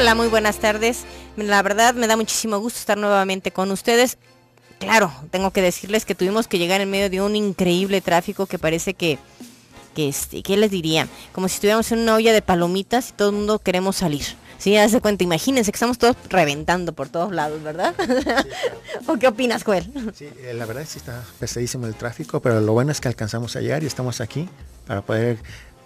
Hola, muy buenas tardes. La verdad me da muchísimo gusto estar nuevamente con ustedes. Claro, tengo que decirles que tuvimos que llegar en medio de un increíble tráfico que parece que, que este, ¿qué les diría? Como si estuviéramos en una olla de palomitas y todo el mundo queremos salir. Sí, se cuenta, imagínense que estamos todos reventando por todos lados, ¿verdad? ¿O qué opinas, Joel? Sí, eh, la verdad sí está pesadísimo el tráfico, pero lo bueno es que alcanzamos a llegar y estamos aquí para poder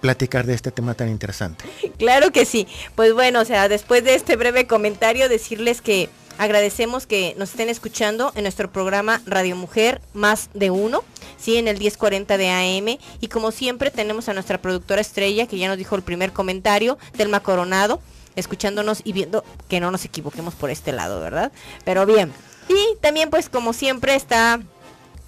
platicar de este tema tan interesante. Claro que sí. Pues bueno, o sea, después de este breve comentario, decirles que agradecemos que nos estén escuchando en nuestro programa Radio Mujer Más de Uno, sí, en el 1040 de AM. Y como siempre, tenemos a nuestra productora estrella, que ya nos dijo el primer comentario, Delma Coronado, escuchándonos y viendo que no nos equivoquemos por este lado, ¿verdad? Pero bien. Y también, pues, como siempre, está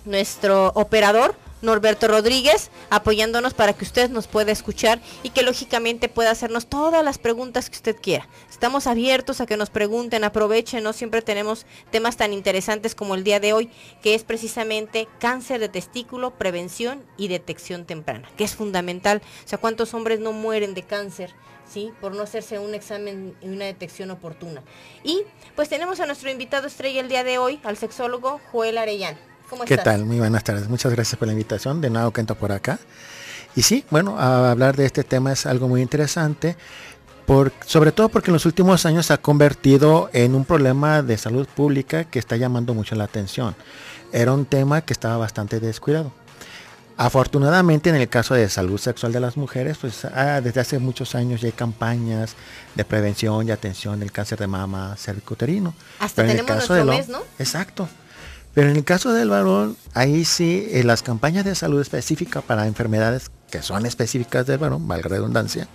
nuestro operador, Norberto Rodríguez, apoyándonos para que usted nos pueda escuchar y que lógicamente pueda hacernos todas las preguntas que usted quiera. Estamos abiertos a que nos pregunten, aprovechen, no siempre tenemos temas tan interesantes como el día de hoy, que es precisamente cáncer de testículo, prevención y detección temprana, que es fundamental. O sea, ¿cuántos hombres no mueren de cáncer? ¿sí? Por no hacerse un examen y una detección oportuna. Y pues tenemos a nuestro invitado estrella el día de hoy, al sexólogo Joel Arellán. ¿Qué tal? Muy buenas tardes. Muchas gracias por la invitación. De nuevo, entra por acá. Y sí, bueno, hablar de este tema es algo muy interesante, por, sobre todo porque en los últimos años se ha convertido en un problema de salud pública que está llamando mucho la atención. Era un tema que estaba bastante descuidado. Afortunadamente en el caso de salud sexual de las mujeres, pues ah, desde hace muchos años ya hay campañas de prevención y atención del cáncer de mama cervicuterino. Hasta tenemos en el caso nuestro de mes, ¿no? Exacto. Pero en el caso del varón, ahí sí, en eh, las campañas de salud específica para enfermedades que son específicas del varón, valga redundancia,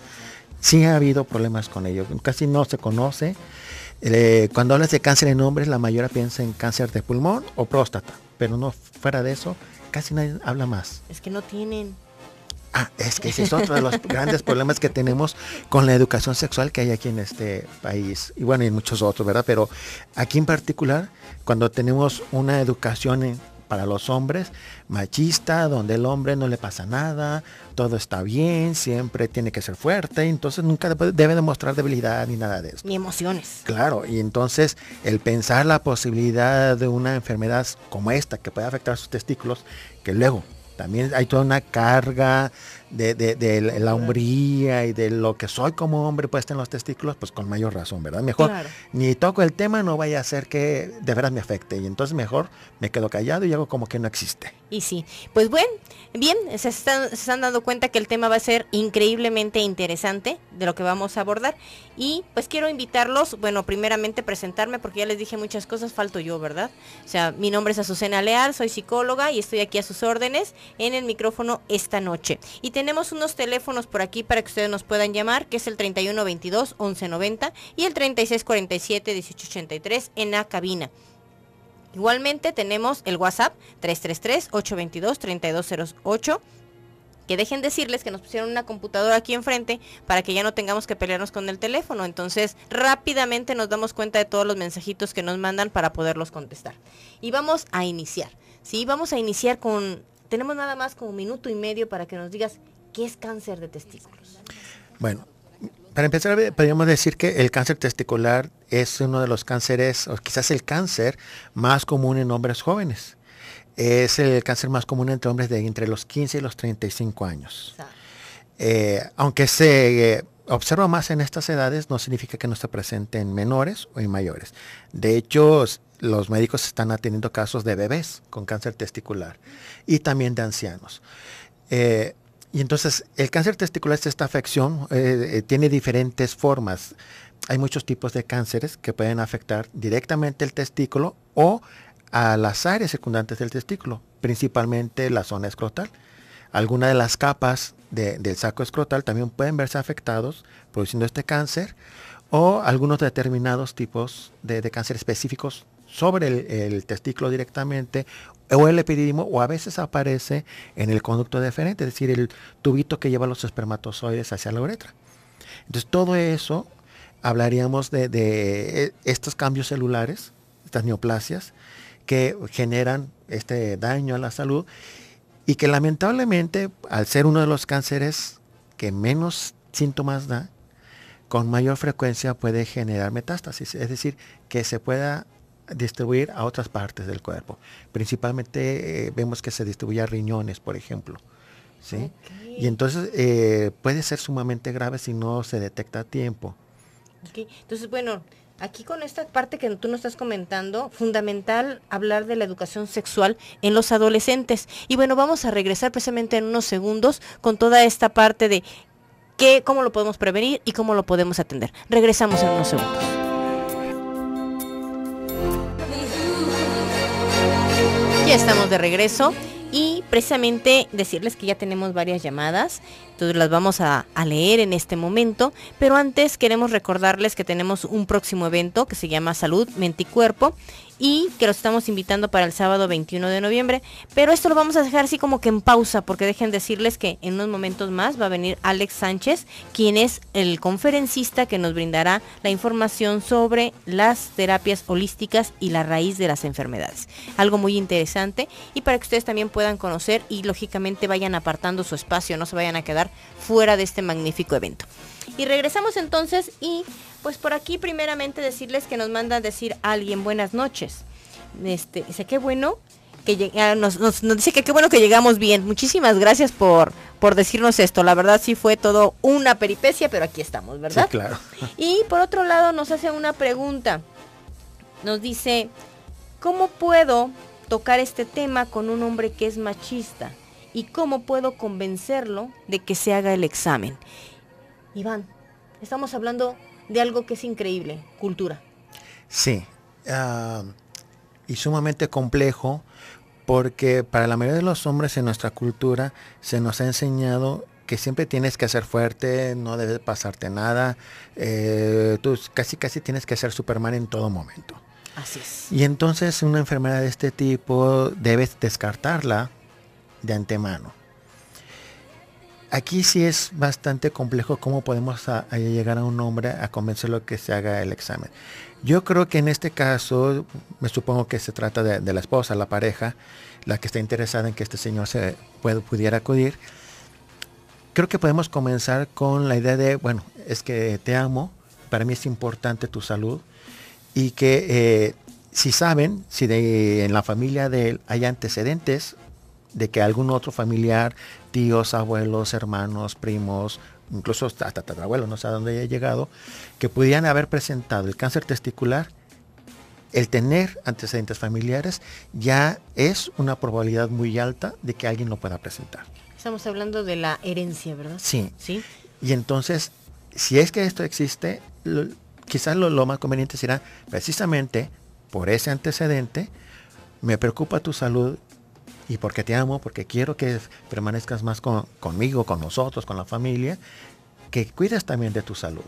sí ha habido problemas con ello. Casi no se conoce. Eh, cuando hablas de cáncer en hombres, la mayoría piensa en cáncer de pulmón o próstata, pero no fuera de eso, casi nadie habla más. Es que no tienen. Ah, es que ese es otro de los grandes problemas que tenemos con la educación sexual que hay aquí en este país. Y bueno, y muchos otros, ¿verdad? Pero aquí en particular, cuando tenemos una educación para los hombres machista, donde el hombre no le pasa nada, todo está bien, siempre tiene que ser fuerte, entonces nunca debe demostrar debilidad ni nada de eso. Ni emociones. Claro, y entonces el pensar la posibilidad de una enfermedad como esta que puede afectar sus testículos, que luego también hay toda una carga de, la hombría y de lo que soy como hombre puesto en los testículos, pues con mayor razón, ¿verdad? Mejor ni toco el tema, no vaya a ser que de veras me afecte. Y entonces mejor me quedo callado y hago como que no existe. Y sí, pues bueno, bien, se están, se dando cuenta que el tema va a ser increíblemente interesante de lo que vamos a abordar. Y pues quiero invitarlos, bueno, primeramente presentarme porque ya les dije muchas cosas, falto yo, ¿verdad? O sea, mi nombre es Azucena Leal, soy psicóloga y estoy aquí a sus órdenes en el micrófono esta noche. Y tenemos unos teléfonos por aquí para que ustedes nos puedan llamar, que es el 3122-1190 y el 3647-1883 en la cabina. Igualmente tenemos el WhatsApp 333-822-3208 que dejen decirles que nos pusieron una computadora aquí enfrente para que ya no tengamos que pelearnos con el teléfono. Entonces rápidamente nos damos cuenta de todos los mensajitos que nos mandan para poderlos contestar. Y vamos a iniciar. Sí, vamos a iniciar con tenemos nada más como un minuto y medio para que nos digas qué es cáncer de testículos. Bueno, para empezar, podríamos decir que el cáncer testicular es uno de los cánceres, o quizás el cáncer más común en hombres jóvenes. Es el cáncer más común entre hombres de entre los 15 y los 35 años. Eh, aunque se eh, observa más en estas edades, no significa que no esté presente en menores o en mayores. De hecho, los médicos están atendiendo casos de bebés con cáncer testicular y también de ancianos. Eh, y entonces el cáncer testicular es esta afección, eh, eh, tiene diferentes formas. Hay muchos tipos de cánceres que pueden afectar directamente el testículo o a las áreas circundantes del testículo, principalmente la zona escrotal. Algunas de las capas del saco escrotal también pueden verse afectados produciendo este cáncer o algunos determinados tipos de cáncer específicos sobre el, testículo directamente o el epididimo o a veces aparece en el conducto deferente, es decir, el tubito que lleva los espermatozoides hacia la uretra. Entonces todo eso hablaríamos de eh, estos cambios celulares, estas neoplasias, que generan este daño a la salud y que lamentablemente al ser uno de los cánceres que menos síntomas da, con mayor frecuencia puede generar metástasis, es decir, que se pueda distribuir a otras partes del cuerpo. Principalmente eh, vemos que se distribuye a riñones, por ejemplo. Y entonces eh, puede ser sumamente grave si no se detecta a tiempo. Entonces, bueno, aquí con esta parte que tú nos estás comentando, fundamental hablar de la educación sexual en los adolescentes. Y bueno, vamos a regresar precisamente en unos segundos con toda esta parte de qué, cómo lo podemos prevenir y cómo lo podemos atender. Regresamos en unos segundos. Ya estamos de regreso y precisamente decirles que ya tenemos varias llamadas, entonces las vamos a, leer en este momento, pero antes queremos recordarles que tenemos un próximo evento que se llama Salud, Mente y Cuerpo y que los estamos invitando para el sábado 21 de noviembre. Pero esto lo vamos a dejar así como que en pausa, porque dejen decirles que en unos momentos más va a venir Alex Sánchez, quien es el conferencista que nos brindará la información sobre las terapias holísticas y la raíz de las enfermedades. Algo muy interesante y para que ustedes también puedan conocer y lógicamente vayan apartando su espacio, no se vayan a quedar fuera de este magnífico evento. Y regresamos entonces y pues por aquí primeramente decirles que nos manda a decir a alguien buenas noches. Este, dice, qué bueno que ah, nos, dice que qué bueno que llegamos bien. Muchísimas gracias por, por decirnos esto. La verdad sí fue todo una peripecia, pero aquí estamos, ¿verdad? Sí, claro. Y por otro lado nos hace una pregunta. Nos dice, ¿cómo puedo tocar este tema con un hombre que es machista? ¿Y cómo puedo convencerlo de que se haga el examen? Iván, estamos hablando de algo que es increíble, cultura. Sí, ah, y sumamente complejo porque para la mayoría de los hombres en nuestra cultura se nos ha enseñado que siempre tienes que ser fuerte, no debes pasarte nada, eh, tú casi casi tienes que ser Superman en todo momento. Así es. Y entonces una enfermedad de este tipo debes descartarla de antemano. Aquí sí es bastante complejo cómo podemos llegar a un hombre a convencerlo que se haga el examen. Yo creo que en este caso, me supongo que se trata de, la esposa, la pareja, la que está interesada en que este señor se pudiera acudir. Creo que podemos comenzar con la idea de, bueno, es que te amo, para mí es importante tu salud y que eh, si saben, si en la familia de él hay antecedentes de que algún otro familiar tíos, abuelos, hermanos, primos, incluso hasta tatarabuelos, no sé a dónde haya llegado, que pudieran haber presentado el cáncer testicular, el tener antecedentes familiares ya es una probabilidad muy alta de que alguien lo pueda presentar. Estamos hablando de la herencia, ¿verdad? Sí. Sí. Y entonces, si es que esto existe, quizás lo, lo más conveniente será precisamente por ese antecedente, me preocupa tu salud, y porque te amo, porque quiero que permanezcas más conmigo, con nosotros, con la familia, que cuides también de tu salud,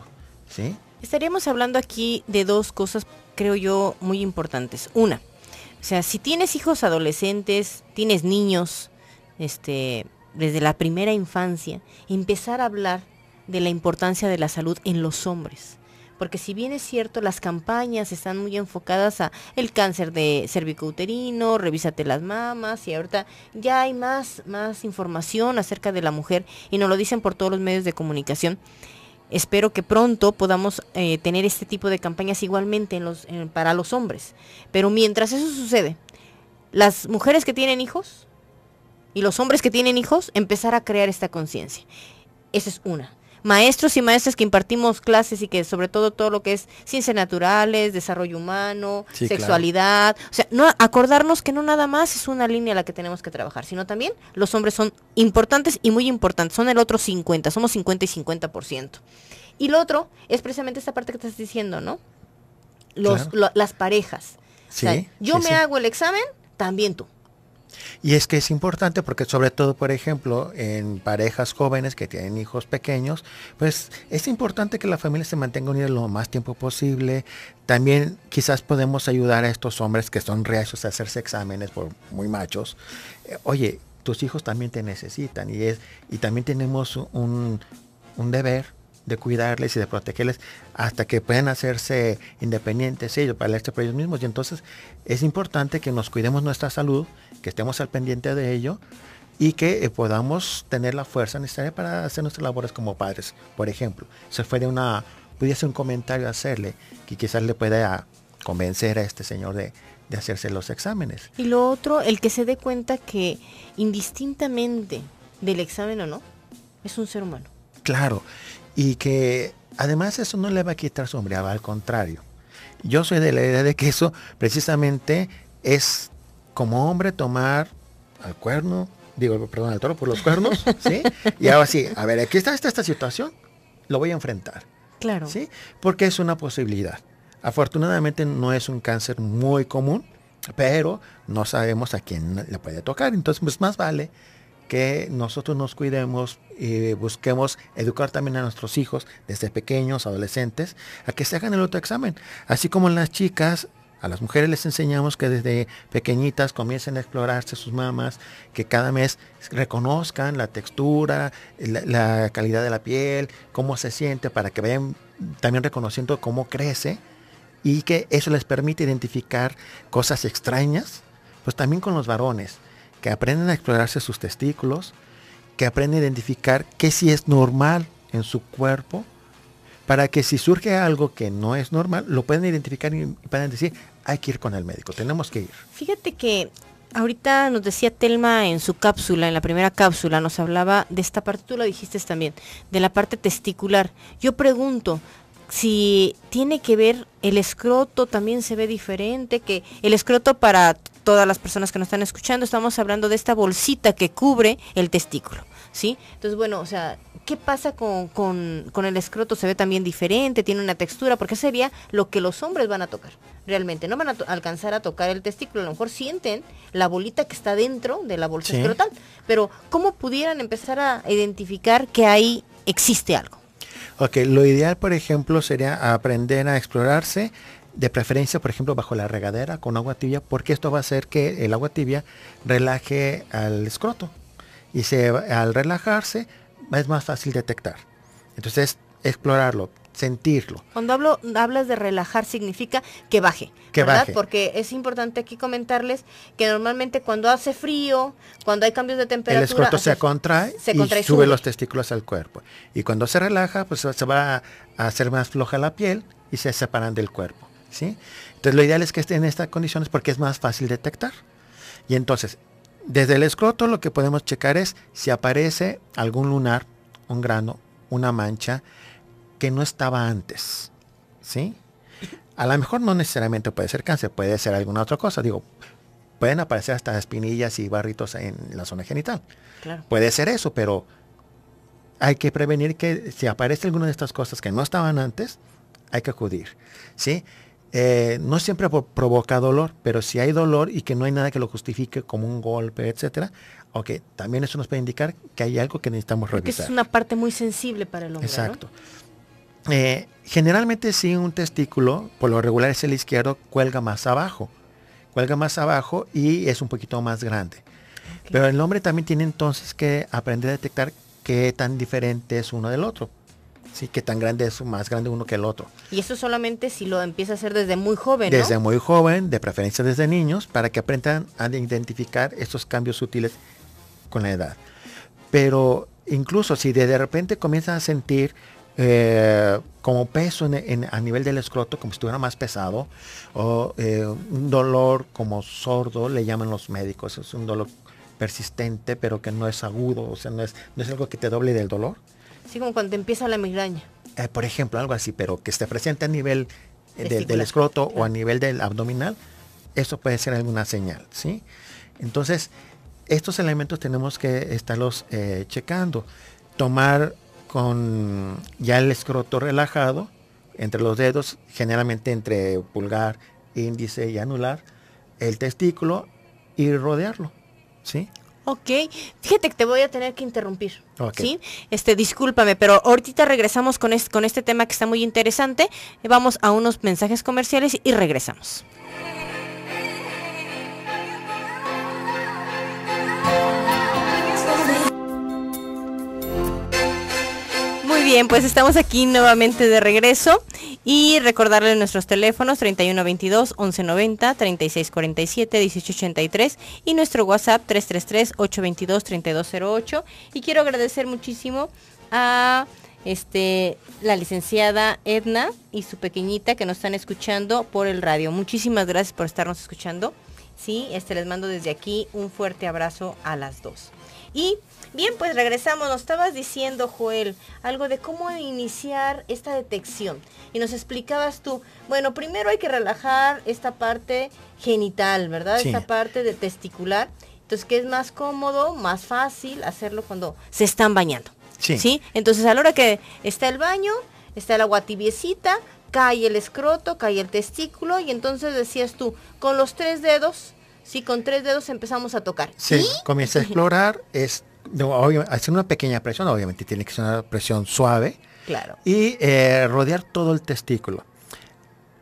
¿sí? Estaríamos hablando aquí de dos cosas, creo yo, muy importantes. Una, o sea, si tienes hijos adolescentes, tienes niños, este, desde la primera infancia, empezar a hablar de la importancia de la salud en los hombres porque si bien es cierto, las campañas están muy enfocadas a el cáncer de cervicouterino, revísate las mamas y ahorita ya hay más, más información acerca de la mujer y nos lo dicen por todos los medios de comunicación. Espero que pronto podamos eh, tener este tipo de campañas igualmente para los hombres. Pero mientras eso sucede, las mujeres que tienen hijos y los hombres que tienen hijos empezar a crear esta conciencia. Esa es una maestros y maestras que impartimos clases y que sobre todo todo lo que es ciencias naturales, desarrollo humano, sexualidad, o sea, no acordarnos que no nada más es una línea a la que tenemos que trabajar, sino también los hombres son importantes y muy importantes, son el otro 50, somos 50 y 50%. Y lo otro es precisamente esta parte que estás diciendo, ¿no? Los, las parejas. o sea, yo me hago el examen, también tú. Y es que es importante porque sobre todo, por ejemplo, en parejas jóvenes que tienen hijos pequeños, pues es importante que la familia se mantenga unida lo más tiempo posible. También quizás podemos ayudar a estos hombres que son reacios a hacerse exámenes por muy machos. Eh, oye, tus hijos también te necesitan y, y también tenemos un, deber de cuidarles y de protegerles hasta que puedan hacerse independientes ellos, para por ellos mismos. Y entonces es importante que nos cuidemos nuestra salud que estemos al pendiente de ello y que eh, podamos tener la fuerza necesaria para hacer nuestras labores como padres. Por ejemplo, se fue de una, pudiese un comentario hacerle que quizás le pueda convencer a este señor de, hacerse los exámenes. Y lo otro, el que se dé cuenta que indistintamente del examen o no, es un ser humano. Claro, y que además eso no le va a quitar va al contrario. Yo soy de la idea de que eso precisamente es como hombre tomar al cuerno, digo, perdón, al toro por los cuernos, ¿sí? Y ahora sí, a ver, aquí está, esta situación, lo voy a enfrentar. Claro. ¿Sí? Porque es una posibilidad. Afortunadamente no es un cáncer muy común, pero no sabemos a quién le puede tocar. Entonces, pues más vale que nosotros nos cuidemos y busquemos educar también a nuestros hijos desde pequeños, adolescentes, a que se hagan el otro examen. Así como las chicas a las mujeres les enseñamos que desde pequeñitas comiencen a explorarse sus mamas, que cada mes reconozcan la textura, la, calidad de la piel, cómo se siente, para que vayan también reconociendo cómo crece y que eso les permite identificar cosas extrañas, pues también con los varones, que aprenden a explorarse sus testículos, que aprenden a identificar qué sí es normal en su cuerpo para que si surge algo que no es normal, lo pueden identificar y puedan decir, hay que ir con el médico, tenemos que ir. Fíjate que ahorita nos decía Telma en su cápsula, en la primera cápsula, nos hablaba de esta parte, tú lo dijiste también, de la parte testicular. Yo pregunto si tiene que ver el escroto, también se ve diferente, que el escroto para todas las personas que nos están escuchando, estamos hablando de esta bolsita que cubre el testículo. ¿sí? Entonces, bueno, o sea, ¿qué pasa con, con, el escroto? ¿Se ve también diferente? ¿Tiene una textura? Porque sería lo que los hombres van a tocar, realmente. No van a alcanzar a tocar el testículo, a lo mejor sienten la bolita que está dentro de la bolsa escrotal, pero ¿cómo pudieran empezar a identificar que ahí existe algo? Ok, lo ideal, por ejemplo, sería aprender a explorarse de preferencia, por ejemplo, bajo la regadera con agua tibia, porque esto va a hacer que el agua tibia relaje al escroto y se, al relajarse es más fácil detectar. Entonces, explorarlo, sentirlo. Cuando hablo, hablas de relajar significa que baje, que ¿verdad? Porque es importante aquí comentarles que normalmente cuando hace frío, cuando hay cambios de temperatura, el escroto se contrae se y, sube, los testículos al cuerpo. Y cuando se relaja, pues se va a hacer más floja la piel y se separan del cuerpo, ¿sí? Entonces lo ideal es que esté en estas condiciones porque es más fácil detectar. Y entonces, desde el escroto lo que podemos checar es si aparece algún lunar, un grano, una mancha que no estaba antes. ¿Sí? A lo mejor no necesariamente puede ser cáncer, puede ser alguna otra cosa. Digo, pueden aparecer hasta espinillas y barritos en la zona genital. Puede ser eso, pero hay que prevenir que si aparece alguna de estas cosas que no estaban antes, hay que acudir. ¿Sí? Eh, no siempre provoca dolor, pero si hay dolor y que no hay nada que lo justifique como un golpe, etcétera, ok, también eso nos puede indicar que hay algo que necesitamos revisar. Porque es una parte muy sensible para el hombre. Exacto. Eh, generalmente si un testículo, por lo regular es el izquierdo, cuelga más abajo. Cuelga más abajo y es un poquito más grande. Pero el hombre también tiene entonces que aprender a detectar qué tan diferente es uno del otro. Sí, que tan grande es más grande uno que el otro. Y eso solamente si lo empieza a hacer desde muy joven. Desde muy joven, de preferencia desde niños, para que aprendan a identificar estos cambios sutiles con la edad. Pero incluso si de, repente comienzan a sentir eh, como peso a nivel del escroto, como si estuviera más pesado, o eh, un dolor como sordo, le llaman los médicos, es un dolor persistente, pero que no es agudo, o sea, no es, no es algo que te doble del dolor, Así como cuando empieza la migraña. Eh, por ejemplo, algo así, pero que esté presente a nivel eh, del escroto o a nivel del abdominal, eso puede ser alguna señal, ¿sí? Entonces, estos elementos tenemos que estarlos eh, checando. Tomar con ya el escroto relajado entre los dedos, generalmente entre pulgar, índice y anular, el testículo y rodearlo, ¿sí? Ok, fíjate que te voy a tener que interrumpir. Este, discúlpame, pero ahorita regresamos con este tema que está muy interesante. Vamos a unos mensajes comerciales y regresamos. bien, pues estamos aquí nuevamente de regreso y recordarles nuestros teléfonos 3122 1190 3647 1883 y nuestro WhatsApp 333 822 3208 y quiero agradecer muchísimo a este, la licenciada Edna y su pequeñita que nos están escuchando por el radio. Muchísimas gracias por estarnos escuchando. Sí, este les mando desde aquí un fuerte abrazo a las dos. Y Bien, pues regresamos. Nos estabas diciendo, Joel, algo de cómo iniciar esta detección. Y nos explicabas tú, bueno, primero hay que relajar esta parte genital, ¿verdad? Esta parte de testicular. Entonces, que es más cómodo, más fácil hacerlo cuando se están bañando. Sí. Entonces, a la hora que está el baño, está el agua tibiecita, cae el escroto, cae el testículo y entonces decías tú, con los tres dedos, sí, con tres dedos empezamos a tocar. Sí, comienza a explorar, esto hacer una pequeña presión, obviamente tiene que ser una presión suave. Claro. Y eh, rodear todo el testículo.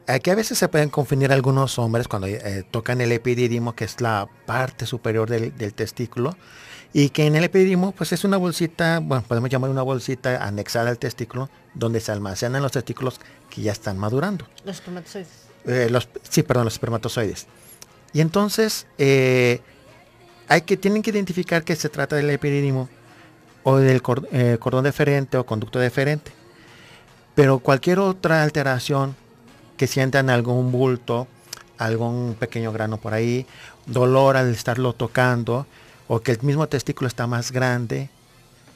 Aquí a veces se pueden confundir algunos hombres cuando eh, tocan el epididimo, que es la parte superior del, testículo, y que en el epididimo pues es una bolsita, bueno, podemos llamar una bolsita anexada al testículo, donde se almacenan los testículos que ya están madurando. Los espermatozoides. Eh, sí, perdón, los espermatozoides. Y entonces, que, tienen que identificar que se trata del epididimo o del eh, cordón deferente o conducto deferente. Pero cualquier otra alteración que sientan algún bulto, algún pequeño grano por ahí, dolor al estarlo tocando o que el mismo testículo está más grande,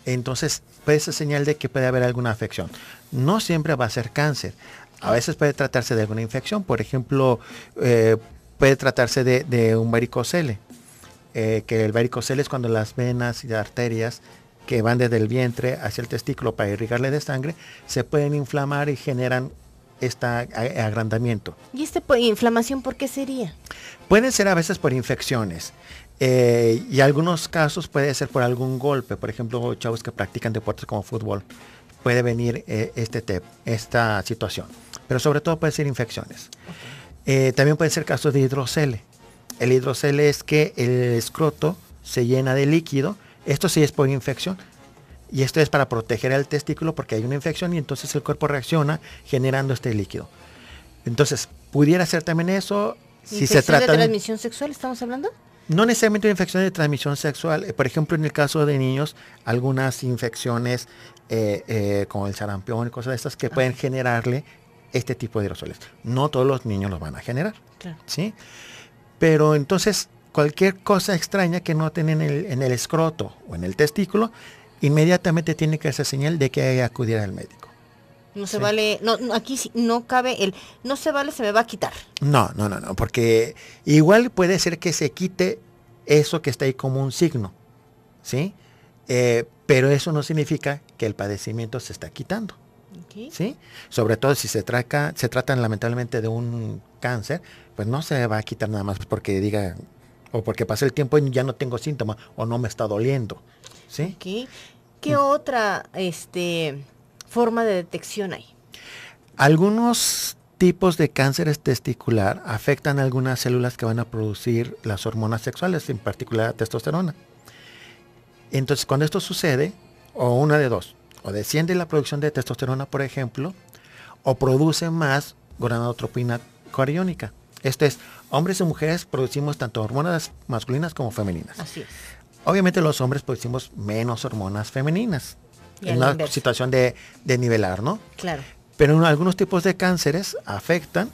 entonces puede ser señal de que puede haber alguna afección. No siempre va a ser cáncer. A veces puede tratarse de alguna infección, por ejemplo, eh, puede tratarse de, de un varicocele. Eh, que el varicocele es cuando las venas y arterias que van desde el vientre hacia el testículo para irrigarle de sangre, se pueden inflamar y generan este agrandamiento. ¿Y esta inflamación por qué sería? Pueden ser a veces por infecciones. Eh, y algunos casos puede ser por algún golpe. Por ejemplo, chavos que practican deportes como fútbol. Puede venir eh, este tep, esta situación. Pero sobre todo puede ser infecciones. también pueden ser casos de hidrocele. El hidrocel es que el escroto se llena de líquido. Esto sí es por infección. Y esto es para proteger al testículo porque hay una infección y entonces el cuerpo reacciona generando este líquido. Entonces, pudiera ser también eso. Si se trata de transmisión sexual, ¿estamos hablando? No necesariamente una infección de transmisión sexual. Eh, por ejemplo, en el caso de niños, algunas infecciones eh, eh, como el sarampión y cosas de estas que ah. pueden generarle este tipo de aerosoles. No todos los niños los van a generar. ¿sí? Pero entonces cualquier cosa extraña que noten en el, en el escroto o en el testículo, inmediatamente tiene que ser señal de que hay que acudir al médico. No se vale, no, aquí no cabe el, no se vale, se me va a quitar. No, no, no, no, porque igual puede ser que se quite eso que está ahí como un signo, ¿sí? Eh, pero eso no significa que el padecimiento se está quitando, ¿sí? Sobre todo si se, trata se tratan lamentablemente de un cáncer, pues no se va a quitar nada más porque diga, o porque pase el tiempo y ya no tengo síntomas, o no me está doliendo. ¿Sí? ¿Qué mm. otra este, forma de detección hay? Algunos tipos de cánceres testicular afectan algunas células que van a producir las hormonas sexuales, en particular la testosterona. Entonces, cuando esto sucede, o una de dos, o desciende la producción de testosterona, por ejemplo, o produce más granadotropina coriónica. Este es, hombres y mujeres producimos tanto hormonas masculinas como femeninas. Así es. Obviamente los hombres producimos menos hormonas femeninas. en una situación de, nivelar, ¿no? Claro. Pero algunos tipos de cánceres afectan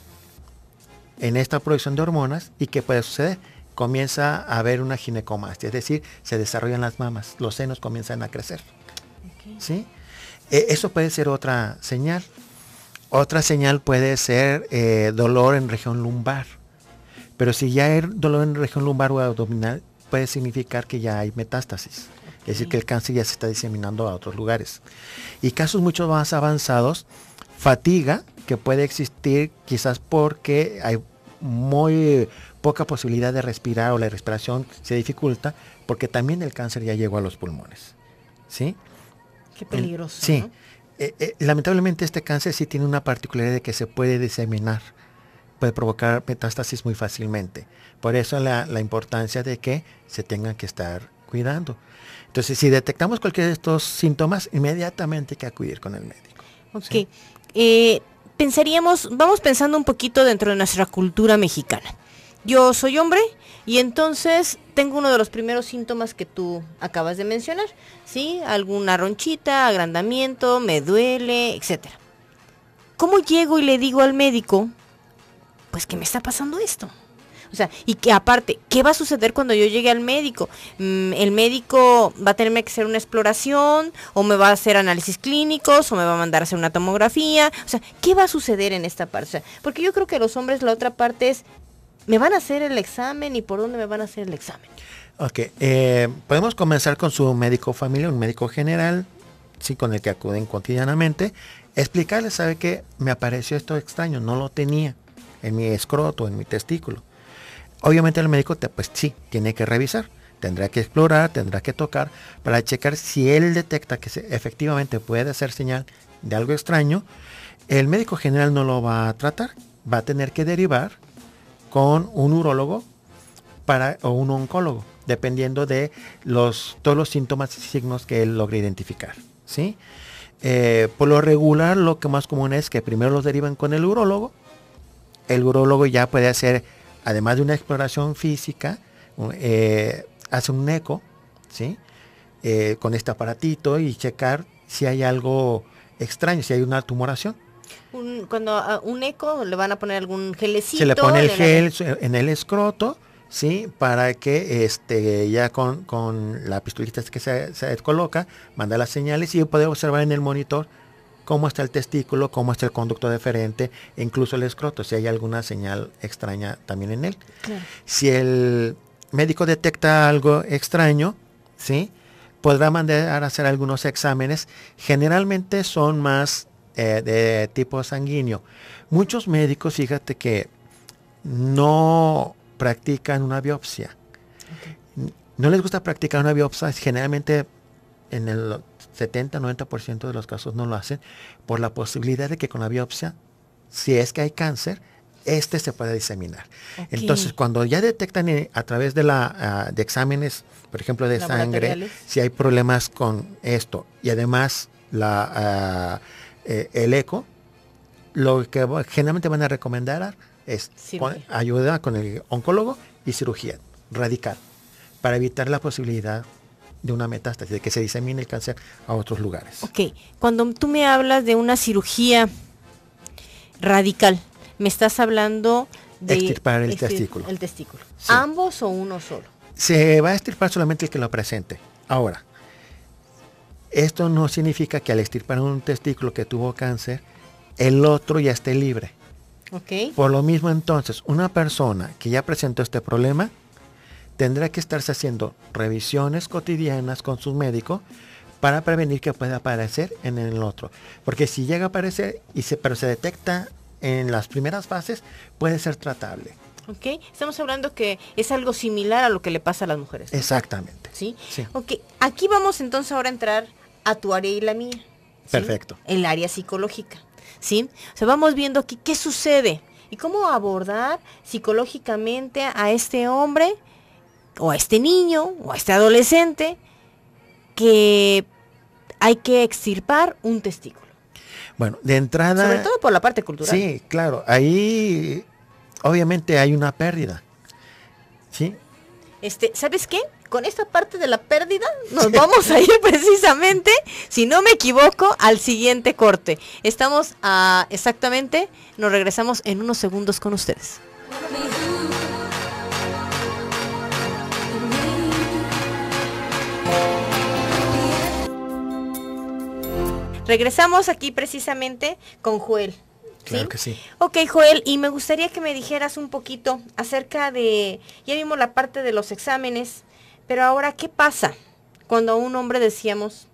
en esta producción de hormonas y ¿qué puede suceder? Comienza a haber una ginecomastia, es decir, se desarrollan las mamas, los senos comienzan a crecer. ¿Sí? E, eso puede ser otra señal. Otra señal puede ser eh, dolor en región lumbar. Pero si ya hay dolor en región lumbar o abdominal, puede significar que ya hay metástasis. Es decir, que el cáncer ya se está diseminando a otros lugares. Y casos mucho más avanzados, fatiga, que puede existir quizás porque hay muy poca posibilidad de respirar o la respiración se dificulta, porque también el cáncer ya llegó a los pulmones. ¿Sí? Qué peligroso. Sí. Eh, eh, lamentablemente este cáncer sí tiene una particularidad de que se puede diseminar, puede provocar metástasis muy fácilmente. Por eso la, importancia de que se tengan que estar cuidando. Entonces, si detectamos cualquiera de estos síntomas, inmediatamente hay que acudir con el médico. Ok. Eh, pensaríamos, vamos pensando un poquito dentro de nuestra cultura mexicana yo soy hombre y entonces tengo uno de los primeros síntomas que tú acabas de mencionar, ¿sí? Alguna ronchita, agrandamiento, me duele, etc. ¿Cómo llego y le digo al médico, pues que me está pasando esto? O sea, y que aparte, ¿qué va a suceder cuando yo llegue al médico? Mm, ¿El médico va a tenerme que hacer una exploración? ¿O me va a hacer análisis clínicos? ¿O me va a mandar a hacer una tomografía? O sea, ¿qué va a suceder en esta parte? porque yo creo que los hombres la otra parte es, ¿Me van a hacer el examen y por dónde me van a hacer el examen? Ok, eh, podemos comenzar con su médico Familia, un médico general, sí, con el que acuden cotidianamente. Explicarle, ¿sabe qué? Me apareció esto extraño, no lo tenía en mi escroto, en mi testículo. Obviamente el médico, te, pues sí, tiene que revisar tendrá que explorar, tendrá que tocar para checar si él detecta que efectivamente puede ser señal de algo extraño. El médico general no lo va a tratar, va a tener que derivar con un urólogo para, o un oncólogo, dependiendo de los, todos los síntomas y signos que él logre identificar. ¿sí? Eh, por lo regular, lo que más común es que primero los derivan con el urólogo. El urólogo ya puede hacer, además de una exploración física, eh, hace un eco, ¿sí? Eh, con este aparatito y checar si hay algo extraño, si hay una tumoración cuando ah, un eco le van a poner algún gelecito. Se le pone el gel en el escroto, ¿sí? Para que este, ya con, con la pistolita que se, coloca, manda las señales y puede observar en el monitor cómo está el testículo, cómo está el conducto deferente, incluso el escroto, si hay alguna señal extraña también en él. Si el médico detecta algo extraño, ¿sí? Podrá mandar a hacer algunos exámenes. Generalmente son más eh, de tipo sanguíneo. Muchos médicos, fíjate que no practican una biopsia. No les gusta practicar una biopsia, generalmente en el 70-90% de los casos no lo hacen, por la posibilidad de que con la biopsia, si es que hay cáncer, este se pueda diseminar. Entonces, cuando ya detectan eh, a través de, la, ah, de exámenes, por ejemplo, de sangre, si hay problemas con esto, y además la, ah, eh, el eco, lo que generalmente van a recomendar es ayuda con el oncólogo y cirugía radical para evitar la posibilidad de una metástasis, de que se disemine el cáncer a otros lugares. Ok, cuando tú me hablas de una cirugía radical, me estás hablando de... Extirpar el testículo. El testículo. ¿Ambos o uno solo? Se va a extirpar solamente el que lo presente. Ahora, esto no significa que al extirpar un testículo que tuvo cáncer, el otro ya esté libre. Okay. Por lo mismo entonces, una persona que ya presentó este problema tendrá que estarse haciendo revisiones cotidianas con su médico para prevenir que pueda aparecer en el otro. Porque si llega a aparecer, y se, pero se detecta en las primeras fases, puede ser tratable. Ok, estamos hablando que es algo similar a lo que le pasa a las mujeres. Exactamente. ¿Sí? Ok, aquí vamos entonces ahora a entrar a tu área y la mía. Perfecto. El área psicológica. ¿Sí? O sea, vamos viendo aquí qué sucede y cómo abordar psicológicamente a este hombre o a este niño o a este adolescente que hay que extirpar un testículo. Bueno, de entrada... Sobre todo por la parte cultural. Sí, claro. Ahí obviamente hay una pérdida. ¿Sí? Este, ¿Sabes qué? con esta parte de la pérdida nos vamos a ir precisamente, si no me equivoco, al siguiente corte. Estamos a exactamente, nos regresamos en unos segundos con ustedes. Regresamos aquí precisamente con Joel. Claro que sí. Ok, Joel, y me gustaría que me dijeras un poquito acerca de, ya vimos la parte de los exámenes, pero ahora, ¿qué pasa cuando a un hombre, decíamos,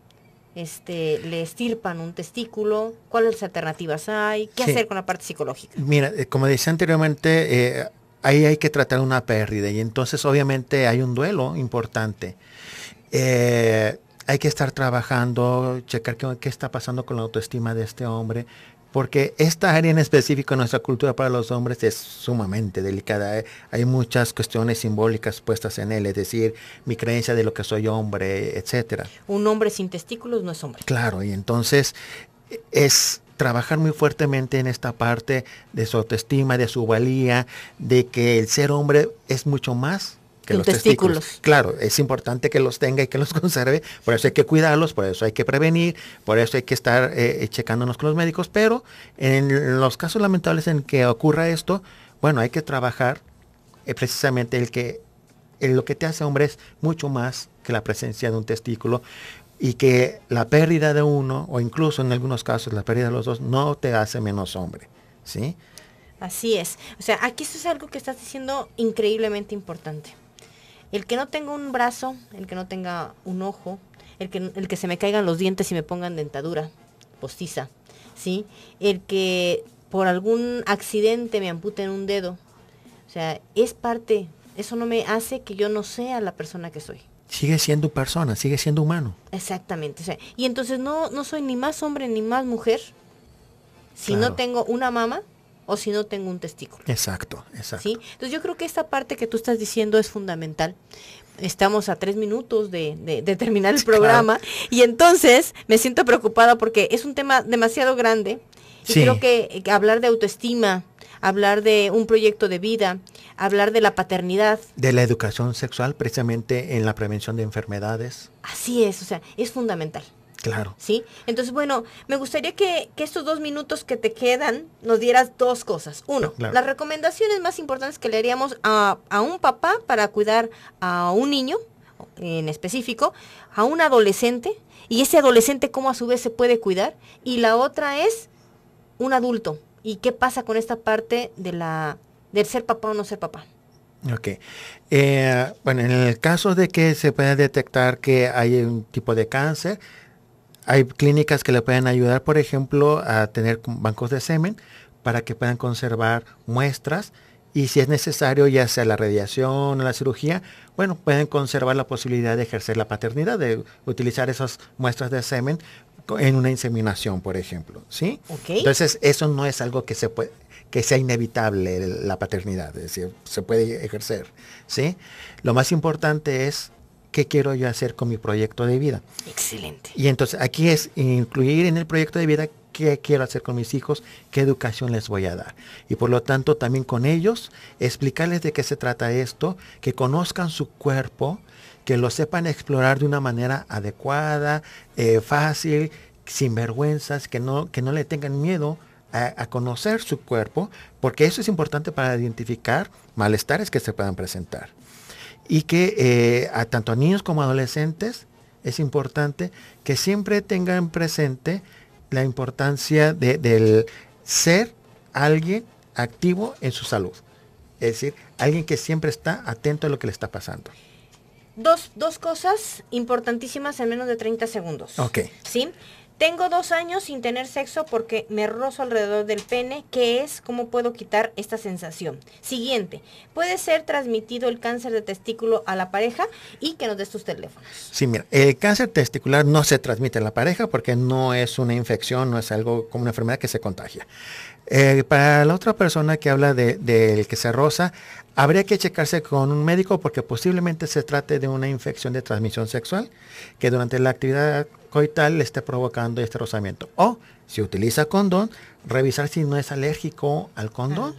este, le estirpan un testículo? ¿Cuáles alternativas hay? ¿Qué hacer con la parte psicológica? Mira, eh, como decía anteriormente, eh, ahí hay que tratar una pérdida y entonces obviamente hay un duelo importante. Eh, hay que estar trabajando, checar qué, está pasando con la autoestima de este hombre, porque esta área en específico de nuestra cultura para los hombres es sumamente delicada. ¿eh? Hay muchas cuestiones simbólicas puestas en él, es decir, mi creencia de lo que soy hombre, etc. Un hombre sin testículos no es hombre. Claro, y entonces e-, es trabajar muy fuertemente en esta parte de su autoestima, de su valía, de que el ser hombre es mucho más que los testículos. Claro, es importante que los tenga y que los conserve, por eso hay que cuidarlos, por eso hay que prevenir, por eso hay que estar eh, eh, checándonos con los médicos, pero en los casos lamentables en que ocurra esto, bueno, hay que trabajar eh, precisamente el que lo que te hace hombre es mucho más que la presencia de un testículo y que la pérdida de uno o incluso en algunos casos la pérdida de los dos no te hace menos hombre, ¿sí? Así es. O sea, aquí esto es algo que estás diciendo increíblemente importante. El que no tenga un brazo, el que no tenga un ojo, el que, el que se me caigan los dientes y me pongan dentadura postiza, ¿sí? El que por algún accidente me amputen un dedo. O sea, es parte, eso no me hace que yo no sea la persona que soy. Sigue siendo persona, sigue siendo humano. Exactamente. y entonces no, no soy ni más hombre ni más mujer si no tengo una mamá o si no tengo un testículo. Exacto, exacto. ¿Sí? Entonces yo creo que esta parte que tú estás diciendo es fundamental. Estamos a tres minutos de, terminar el programa y entonces me siento preocupada porque es un tema demasiado grande y creo que hablar de autoestima, hablar de un proyecto de vida, hablar de la paternidad. De la educación sexual precisamente en la prevención de enfermedades. Así es, o sea, es fundamental. Claro. ¿Sí? Entonces, bueno, me gustaría que, estos dos minutos que te quedan nos dieras dos cosas. Uno, las recomendaciones más importantes que le haríamos a, a un papá para cuidar a un niño en específico, a un adolescente, y ese adolescente cómo a su vez se puede cuidar. Y la otra es un adulto. ¿Y qué pasa con esta parte de la, del ser papá o no ser papá? Ok. Eh, bueno, en el caso de que se pueda detectar que hay un tipo de cáncer, hay clínicas que le pueden ayudar, por ejemplo, a tener bancos de semen para que puedan conservar muestras y si es necesario, ya sea la radiación o la cirugía, bueno, pueden conservar la posibilidad de ejercer la paternidad, de utilizar esas muestras de semen en una inseminación, por ejemplo, ¿sí? Entonces, eso no es algo que se puede que sea inevitable la paternidad, es decir, se puede ejercer, Lo más importante es qué quiero yo hacer con mi proyecto de vida. Excelente. Y entonces aquí es incluir en el proyecto de vida qué quiero hacer con mis hijos, qué educación les voy a dar. Y por lo tanto también con ellos explicarles de qué se trata esto, que conozcan su cuerpo, que lo sepan explorar de una manera adecuada, eh, fácil, sin vergüenzas, que no, que no le tengan miedo a, conocer su cuerpo, porque eso es importante para identificar malestares que se puedan presentar y que eh, tanto a niños como adolescentes es importante que siempre tengan presente la importancia del ser alguien activo en su salud. Es decir, alguien que siempre está atento a lo que le está pasando. Dos, dos cosas importantísimas en menos de 30 segundos. Ok. ¿Sí? Tengo dos años sin tener sexo porque me rozo alrededor del pene, ¿Qué es cómo puedo quitar esta sensación. Siguiente, ¿puede ser transmitido el cáncer de testículo a la pareja? Y que nos des tus teléfonos. Sí, mira, el cáncer testicular no se transmite a la pareja porque no es una infección, no es algo como una enfermedad que se contagia. Eh, para la otra persona que habla del que se roza, Habría que checarse con un médico porque posiblemente se trate de una infección de transmisión sexual que durante la actividad coital le esté provocando este rozamiento. O si utiliza condón, revisar si no es alérgico al condón.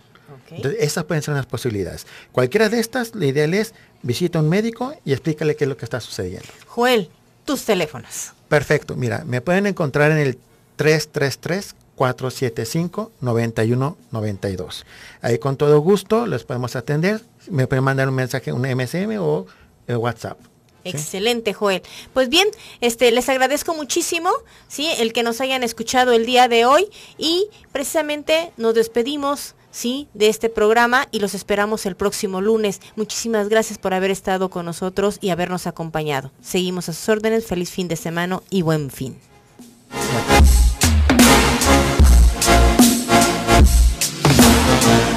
Ah, esas pueden ser las posibilidades. Cualquiera de estas, lo ideal es visita a un médico y explícale qué es lo que está sucediendo. Joel, tus teléfonos. Perfecto, mira, me pueden encontrar en el 333 475-9192. Ahí con todo gusto les podemos atender. Me pueden mandar un mensaje, un MSM o eh, WhatsApp. Excelente, Joel. Pues bien, este, les agradezco muchísimo, sí, el que nos hayan escuchado el día de hoy y precisamente nos despedimos, sí, de este programa y los esperamos el próximo lunes. Muchísimas gracias por haber estado con nosotros y habernos acompañado. Seguimos a sus órdenes. Feliz fin de semana y buen fin. Thank you.